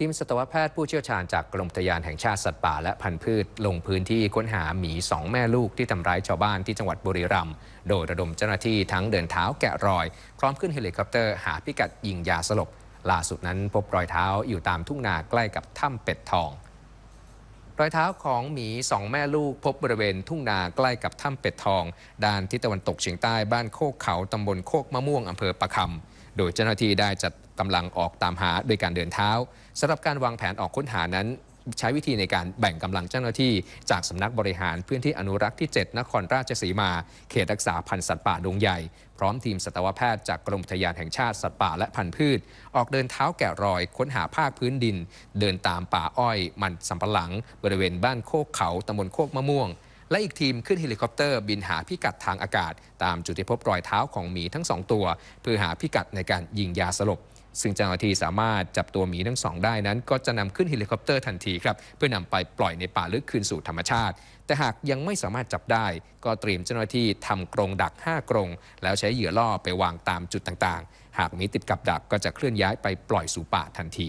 ทีมสัตวแพทย์ผู้เชี่ยวชาญจากกรมทยานแห่งชาติสัตว์ป่าและพันธุ์พืชลงพื้นที่ค้นหาหมีสองแม่ลูกที่ทำร้ายชาวบ้านที่จังหวัดบุรีรัมย์โดยระดมเจ้าหน้าที่ทั้งเดินเท้าแกะรอยพร้อมขึ้นเฮลิคอปเตอร์หาพิกัดยิงยาสลบล่าสุดนั้นพบรอยเท้าอยู่ตามทุ่งนาใกล้กับถ้ำเป็ดทองรอยเท้าของหมีสองแม่ลูกพบบริเวณ ทุ่งนาใกล้กับถ้ำเป็ดทอง ด้านทิศตะวันตกเฉียงใต้บ้านโคกเขาตำบลโคกมะม่วงอำเภอประคำโดยเจ้าหน้าที่ได้จัดกำลังออกตามหาโดยการเดินเท้าสำหรับการวางแผนออกค้นหานั้นใช้วิธีในการแบ่งกำลังเจ้าหน้าที่ จากสำนักบริหารพื้นที่อนุรักษ์ที่ 7 นครราชสีมาเขตรักษาพันธุ์สัตว์ป่าดงใหญ่ พร้อมทีมสัตวแพทย์จากกรมทยานแห่งชาติ สัตว์ป่าและพันธุ์พืช ออกเดินเท้าแกะรอยค้นหาภาคพื้นดิน เดินตามป่าอ้อยมันสำปะหลังบริเวณบ้านโคกเขาตำบลโคกมะม่วงและอีกทีมขึ้นเฮลิคอปเตอร์ บินหาพิกัดทางอากาศ ตามจุดที่พบรอยเท้าของหมีทั้งสองตัว เพื่อหาพิกัดในการยิงยาสลบ ซึ่งเจ้าหน้าที่สามารถจับตัวหมีทั้งสองได้นั้น ก็จะนำขึ้นเฮลิคอปเตอร์ทันทีครับ เพื่อนำไปปล่อยในป่าลึกคืนสู่ธรรมชาติ แต่หากยังไม่สามารถจับได้ ก็เตรียมเจ้าหน้าที่ทำกรงดัก 5กรงแล้วใช้เหยื่อล่อไปวางตามจุดต่างๆ หากหมีติดกับดักก็จะเคลื่อนย้ายไปปล่อยสู่ป่าทันที